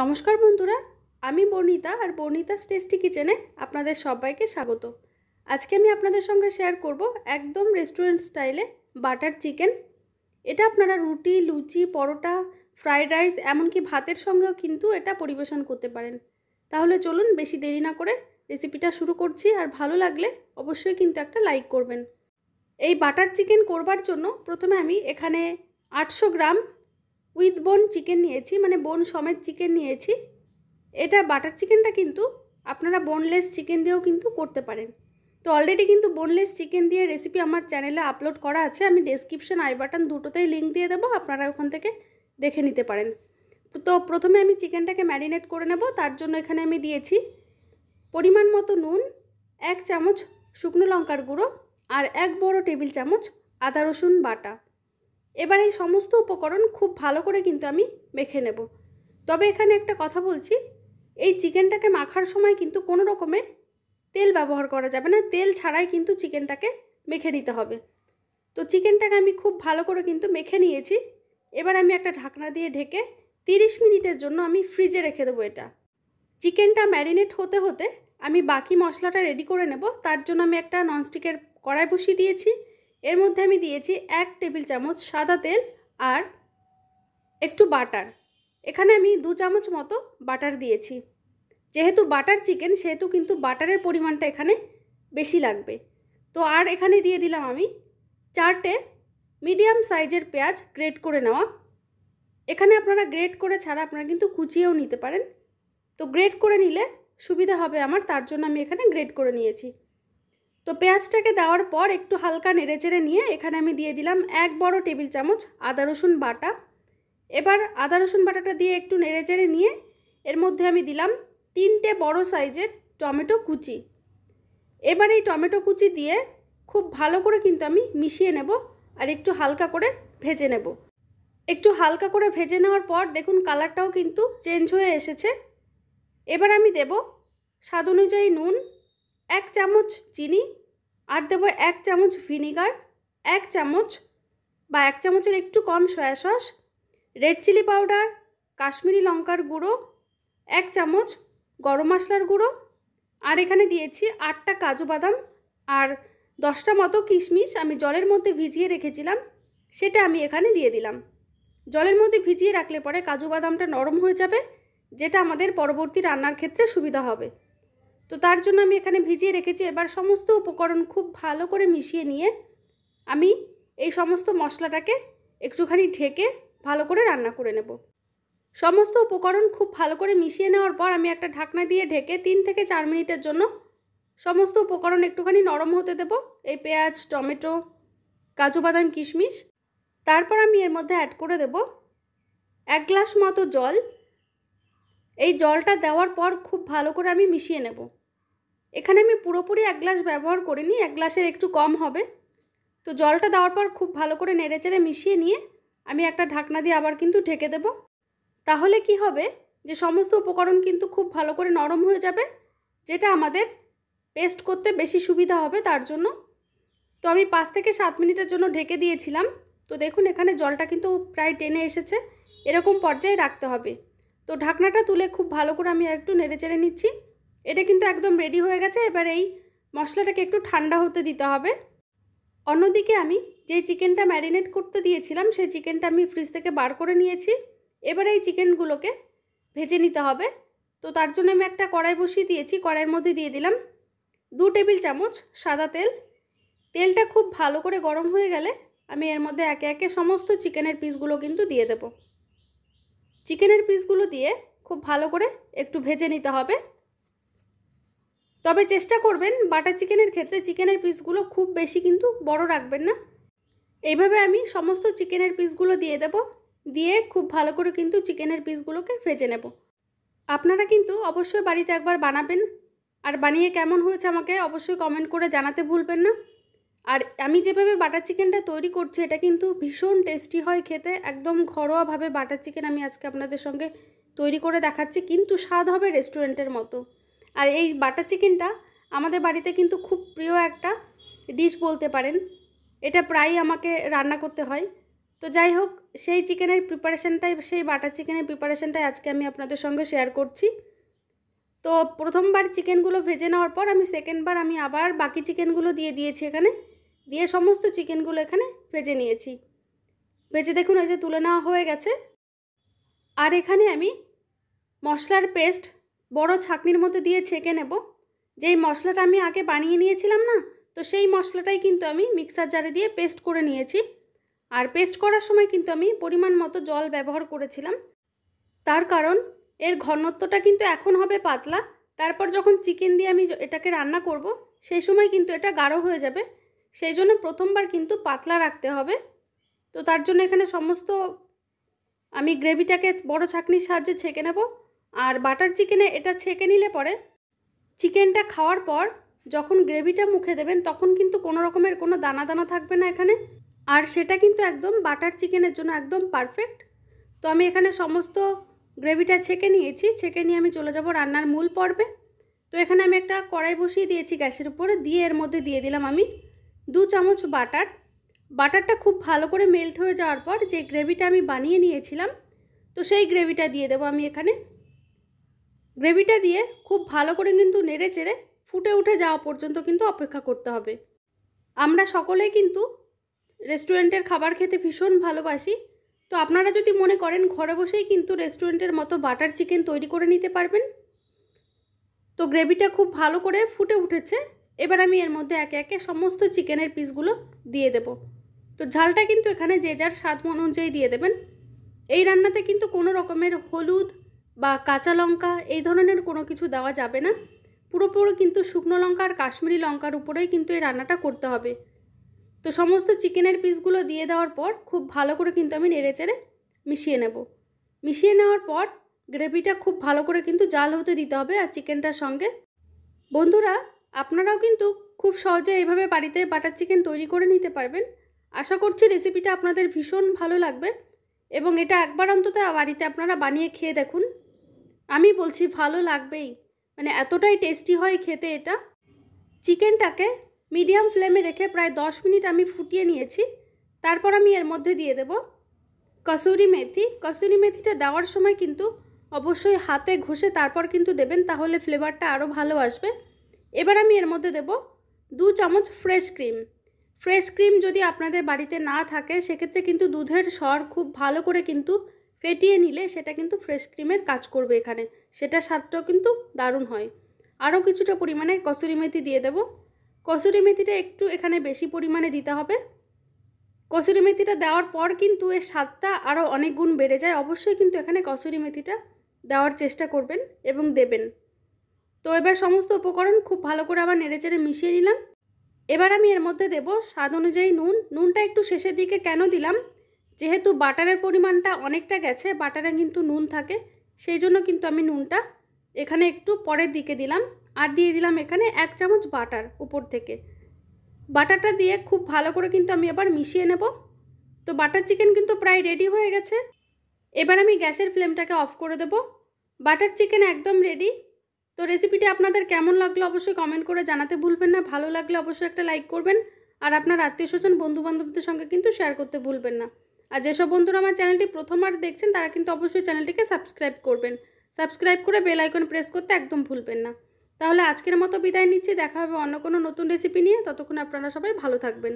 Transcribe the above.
নমস্কার বন্ধুরা আমি বর্ণিতা আর বর্ণিতা টেস্টি কিচেনে আপনাদের সবাইকে স্বাগত আজকে আমি আপনাদের সঙ্গে শেয়ার করব একদম রেস্টুরেন্ট স্টাইলে বাটার চিকেন এটা আপনারা রুটি লুচি পরোটা ফ্রাইড রাইস এমনকি ভাতের সঙ্গেও কিন্তু এটা পরিবেশন করতে পারেন তাহলে চলুন বেশি দেরি না করে রেসিপিটা শুরু করছি আর ভালো লাগলে অবশ্যই কিন্তু একটা লাইক করবেন এই বাটার চিকেন করবার জন্য প্রথমে আমি এখানে আটশো গ্রাম উইথ বোন চিকেন নিয়েছি মানে বোন সমেত চিকেন নিয়েছি এটা বাটার চিকেনটা কিন্তু আপনারা বোনলেস চিকেন দিয়েও কিন্তু করতে পারেন তো অলরেডি কিন্তু বোনলেস চিকেন দিয়ে রেসিপি আমার চ্যানেলে আপলোড করা আছে আমি ডেসক্রিপশন আই বাটন দুটোতেই লিঙ্ক দিয়ে দেবো আপনারা ওখান থেকে দেখে নিতে পারেন তো প্রথমে আমি চিকেনটাকে ম্যারিনেট করে নেব তার জন্য এখানে আমি দিয়েছি পরিমাণ মতো নুন এক চামচ শুকনো লঙ্কার গুঁড়ো আর এক বড় টেবিল চামচ আদা রসুন বাটা এবার এই সমস্ত উপকরণ খুব ভালো করে কিন্তু আমি মেখে নেব তবে এখানে একটা কথা বলছি এই চিকেনটাকে মাখার সময় কিন্তু কোনো রকমের তেল ব্যবহার করা যাবে না তেল ছাড়াই কিন্তু চিকেনটাকে মেখে নিতে হবে তো চিকেনটাকে আমি খুব ভালো করে কিন্তু মেখে নিয়েছি এবার আমি একটা ঢাকনা দিয়ে ঢেকে তিরিশ মিনিটের জন্য আমি ফ্রিজে রেখে দেবো এটা চিকেনটা ম্যারিনেট হতে হতে আমি বাকি মশলাটা রেডি করে নেব তার জন্য আমি একটা ননস্টিকের কড়াই বসিয়ে দিয়েছি এর মধ্যে আমি দিয়েছি এক টেবিল চামচ সাদা তেল আর একটু বাটার এখানে আমি দু চামচ মতো বাটার দিয়েছি যেহেতু বাটার চিকেন সেহেতু কিন্তু বাটারের পরিমাণটা এখানে বেশি লাগবে তো আর এখানে দিয়ে দিলাম আমি চারটে মিডিয়াম সাইজের পেঁয়াজ গ্রেট করে নেওয়া এখানে আপনারা গ্রেট করে ছাড়া আপনারা কিন্তু কুচিয়েও নিতে পারেন তো গ্রেট করে নিলে সুবিধা হবে আমার তার জন্য আমি এখানে গ্রেট করে নিয়েছি তো পেঁয়াজটাকে দেওয়ার পর একটু হালকা নেড়েচেড়ে নিয়ে এখানে আমি দিয়ে দিলাম এক বড় টেবিল চামচ আদা রসুন বাটা এবার আদা রসুন বাটাটা দিয়ে একটু নেড়েচেড়ে নিয়ে এর মধ্যে আমি দিলাম তিনটে বড় সাইজের টমেটো কুচি এবার এই টমেটো কুচি দিয়ে খুব ভালো করে কিন্তু আমি মিশিয়ে নেব আর একটু হালকা করে ভেজে নেব একটু হালকা করে ভেজে নেওয়ার পর দেখুন কালারটাও কিন্তু চেঞ্জ হয়ে এসেছে এবার আমি দেব স্বাদ অনুযায়ী নুন এক চামচ চিনি আর দেবো এক চামচ ভিনিগার এক চামচ বা এক চামচের একটু কম soya sauce red chilli powder Kashmiri লঙ্কার গুঁড়ো এক চামচ গরম মশলার গুঁড়ো আর এখানে দিয়েছি আটটা কাজু বাদাম আর দশটা মতো কিশমিশ আমি জলের মধ্যে ভিজিয়ে রেখেছিলাম সেটা আমি এখানে দিয়ে দিলাম জলের মধ্যে ভিজিয়ে রাখলে পরে কাজু বাদামটা নরম হয়ে যাবে যেটা আমাদের পরবর্তী রান্নার ক্ষেত্রে সুবিধা হবে তো তার জন্য আমি এখানে ভিজিয়ে রেখেছি এবার সমস্ত উপকরণ খুব ভালো করে মিশিয়ে নিয়ে আমি এই সমস্ত মশলাটাকে একটুখানি ঢেকে ভালো করে রান্না করে নেব সমস্ত উপকরণ খুব ভালো করে মিশিয়ে নেওয়ার পর আমি একটা ঢাকনা দিয়ে ঢেকে তিন থেকে চার মিনিটের জন্য সমস্ত উপকরণ একটুখানি নরম হতে দেব এই পেঁয়াজ টমেটো কাজু বাদাম কিশমিশ তারপর আমি এর মধ্যে অ্যাড করে দেব এক গ্লাস মতো জল এই জলটা দেওয়ার পর খুব ভালো করে আমি মিশিয়ে নেবো এখানে আমি পুরোপুরি এক গ্লাস ব্যবহার করিনি এক গ্লাসের একটু কম হবে তো জলটা দেওয়ার পর খুব ভালো করে নেড়েচেড়ে মিশিয়ে নিয়ে আমি একটা ঢাকনা দিয়ে আবার কিন্তু ঢেকে দেব তাহলে কি হবে যে সমস্ত উপকরণ কিন্তু খুব ভালো করে নরম হয়ে যাবে যেটা আমাদের পেস্ট করতে বেশি সুবিধা হবে তার জন্য তো আমি পাঁচ থেকে সাত মিনিটের জন্য ঢেকে দিয়েছিলাম তো দেখুন এখানে জলটা কিন্তু প্রায় টেনে এসেছে এরকম পর্যায়ে রাখতে হবে তো ঢাকনাটা তুলে খুব ভালো করে আমি আর একটু নেড়ে চেড়ে নিচ্ছি এটা কিন্তু একদম রেডি হয়ে গেছে এবার এই মশলাটাকে একটু ঠান্ডা হতে দিতে হবে অন্যদিকে আমি যে চিকেনটা ম্যারিনেট করতে দিয়েছিলাম সেই চিকেনটা আমি ফ্রিজ থেকে বার করে নিয়েছি এবার এই চিকেনগুলোকে ভেজে নিতে হবে তো তার জন্য আমি একটা কড়াই বসিয়ে দিয়েছি কড়াইয়ের মধ্যে দিয়ে দিলাম দু টেবিল চামচ সাদা তেল তেলটা খুব ভালো করে গরম হয়ে গেলে আমি এর মধ্যে একে একে সমস্ত চিকেনের পিসগুলো কিন্তু দিয়ে দেব চিকেনের পিসগুলো দিয়ে খুব ভালো করে একটু ভেজে নিতে হবে তবে চেষ্টা করবেন বাটার চিকেনের ক্ষেত্রে চিকেনের পিসগুলো খুব বেশি কিন্তু বড় রাখবেন না এইভাবে আমি সমস্ত চিকেনের পিসগুলো দিয়ে দেব দিয়ে খুব ভালো করে কিন্তু চিকেনের পিসগুলোকে ভেজে নেব আপনারা কিন্তু অবশ্যই বাড়িতে একবার বানাবেন আর বানিয়ে কেমন হয়েছে আমাকে অবশ্যই কমেন্ট করে জানাতে ভুলবেন না আর আমি যেভাবে বাটার চিকেনটা তৈরি করছি এটা কিন্তু ভীষণ টেস্টি হয় খেতে একদম ঘরোয়াভাবে বাটার চিকেন আমি আজকে আপনাদের সঙ্গে তৈরি করে দেখাচ্ছি কিন্তু স্বাদ হবে রেস্টুরেন্টের মতো আর এই বাটার চিকেনটা আমাদের বাড়িতে কিন্তু খুব প্রিয় একটা ডিশ বলতে পারেন এটা প্রায়ই আমাকে রান্না করতে হয় তো যাই হোক সেই চিকেনের প্রিপারেশানটাই সেই বাটার চিকেনের প্রিপারেশানটাই আজকে আমি আপনাদের সঙ্গে শেয়ার করছি তো প্রথমবার চিকেনগুলো ভেজে নেওয়ার পর আমি সেকেন্ডবার আমি আবার বাকি চিকেনগুলো দিয়ে দিয়েছি এখানে দিয়ে সমস্ত চিকেনগুলো এখানে ভেজে নিয়েছি ভেজে দেখুন ওই যে তুলে নেওয়া হয়ে গেছে আর এখানে আমি মশলার পেস্ট বড় ছাকনির মতো দিয়ে ছেঁকে নেব যেই মশলাটা আমি আগে বানিয়ে নিয়েছিলাম না তো সেই মশলাটাই কিন্তু আমি মিক্সার জারে দিয়ে পেস্ট করে নিয়েছি আর পেস্ট করার সময় কিন্তু আমি পরিমাণ মতো জল ব্যবহার করেছিলাম তার কারণ এর ঘনত্বটা কিন্তু এখন হবে পাতলা তারপর যখন চিকেন দিয়ে আমি এটাকে রান্না করব সেই সময় কিন্তু এটা গাঢ় হয়ে যাবে সেই জন্য প্রথমবার কিন্তু পাতলা রাখতে হবে তো তার জন্য এখানে সমস্ত আমি গ্রেভিটাকে বড় ছাঁকনির সাহায্যে ছেঁকে নেব আর বাটার চিকেনে এটা ছেঁকে নিলে পরে চিকেনটা খাওয়ার পর যখন গ্রেভিটা মুখে দেবেন তখন কিন্তু কোনো রকমের কোনো দানা দানা থাকবে না এখানে আর সেটা কিন্তু একদম বাটার চিকেনের জন্য একদম পারফেক্ট তো আমি এখানে সমস্ত গ্রেভিটা ছেঁকে নিয়েছি ছেঁকে নিয়ে আমি চলে যাব রান্নার মূল পর্বে তো এখানে আমি একটা কড়াই বসিয়ে দিয়েছি গ্যাসের উপরে দিয়ে এর মধ্যে দিয়ে দিলাম আমি দু চামচ বাটার বাটারটা খুব ভালো করে মেল্ট হয়ে যাওয়ার পর যে গ্রেভিটা আমি বানিয়ে নিয়েছিলাম তো সেই গ্রেভিটা দিয়ে দেবো আমি এখানে গ্রেভিটা দিয়ে খুব ভালো করে কিন্তু নেড়ে চেড়ে ফুটে উঠে যাওয়া পর্যন্ত কিন্তু অপেক্ষা করতে হবে আমরা সকলেই কিন্তু রেস্টুরেন্টের খাবার খেতে ভীষণ ভালোবাসি তো আপনারা যদি মনে করেন ঘরে বসেই কিন্তু রেস্টুরেন্টের মতো বাটার চিকেন তৈরি করে নিতে পারবেন তো গ্রেভিটা খুব ভালো করে ফুটে উঠেছে এবার আমি এর মধ্যে একে একে সমস্ত চিকেনের পিসগুলো দিয়ে দেব তো ঝালটা কিন্তু এখানে যে যার স্বাদ অনুযায়ী দিয়ে দেবেন এই রান্নাতে কিন্তু কোনো রকমের হলুদ বা কাঁচা লঙ্কা এই ধরনের কোনো কিছু দেওয়া যাবে না পুরোপুরি কিন্তু শুকনো লঙ্কা আর কাশ্মীরি লঙ্কার উপরেই কিন্তু এই রান্নাটা করতে হবে তো সমস্ত চিকেনের পিসগুলো দিয়ে দেওয়ার পর খুব ভালো করে কিন্তু আমি চেড়ে মিশিয়ে নেব মিশিয়ে নেওয়ার পর গ্রেভিটা খুব ভালো করে কিন্তু জাল হতে দিতে হবে আর চিকেনটার সঙ্গে বন্ধুরা আপনারাও কিন্তু খুব সহজে এইভাবে বাড়িতে বাটার চিকেন তৈরি করে নিতে পারবেন আশা করছি রেসিপিটা আপনাদের ভীষণ ভালো লাগবে এবং এটা একবার অন্তত বাড়িতে আপনারা বানিয়ে খেয়ে দেখুন আমি বলছি ভালো লাগবেই মানে এতটাই টেস্টি হয় খেতে এটা চিকেনটাকে মিডিয়াম ফ্লেমে রেখে প্রায় দশ মিনিট আমি ফুটিয়ে নিয়েছি তারপর আমি এর মধ্যে দিয়ে দেব কসুরি মেথি কসুরি মেথিটা দেওয়ার সময় কিন্তু অবশ্যই হাতে ঘষে তারপর কিন্তু দেবেন তাহলে ফ্লেভারটা আরও ভালো আসবে এবার আমি এর মধ্যে দেব দু চামচ ফ্রেশ ক্রিম ফ্রেশ ক্রিম যদি আপনাদের বাড়িতে না থাকে সেক্ষেত্রে কিন্তু দুধের স্বর খুব ভালো করে কিন্তু ফেটিয়ে নিলে সেটা কিন্তু ফ্রেশ ক্রিমের কাজ করবে এখানে সেটা স্বাদটাও কিন্তু দারুণ হয় আরও কিছুটা পরিমাণে কসুরি মেথি দিয়ে দেব কসুরি মেথিটা একটু এখানে বেশি পরিমাণে দিতে হবে কসুরি মেথিটা দেওয়ার পর কিন্তু এর স্বাদটা আরও অনেক গুণ বেড়ে যায় অবশ্যই কিন্তু এখানে কসুরি মেথিটা দেওয়ার চেষ্টা করবেন এবং দেবেন তো এবার সমস্ত উপকরণ খুব ভালো করে আবার নেড়েচেড়ে মিশিয়ে নিলাম এবার আমি এর মধ্যে দেব স্বাদ অনুযায়ী নুন নুনটা একটু শেষের দিকে কেন দিলাম যেহেতু বাটারের পরিমাণটা অনেকটা গেছে বাটারে কিন্তু নুন থাকে সেই জন্য কিন্তু আমি নুনটা এখানে একটু পরের দিকে দিলাম আর দিয়ে দিলাম এখানে এক চামচ বাটার উপর থেকে বাটারটা দিয়ে খুব ভালো করে কিন্তু আমি এবার মিশিয়ে নেব তো বাটার চিকেন কিন্তু প্রায় রেডি হয়ে গেছে এবার আমি গ্যাসের ফ্লেমটাকে অফ করে দেব বাটার চিকেন একদম রেডি তো রেসিপিটি আপনাদের কেমন লাগলো অবশ্যই কমেন্ট করে জানাতে ভুলবেন না ভালো লাগলে অবশ্যই একটা লাইক করবেন আর আপনার আত্মীয় স্বজন বন্ধুবান্ধবদের সঙ্গে কিন্তু শেয়ার করতে ভুলবেন না আর যেসব বন্ধুরা আমার চ্যানেলটি প্রথমবার দেখছেন তারা কিন্তু অবশ্যই চ্যানেলটিকে সাবস্ক্রাইব করবেন সাবস্ক্রাইব করে বেল আইকন প্রেস করতে একদম ভুলবেন না তাহলে আজকের মতো বিদায় নিচ্ছি দেখা হবে অন্য কোনো নতুন রেসিপি নিয়ে ততক্ষণ আপনারা সবাই ভালো থাকবেন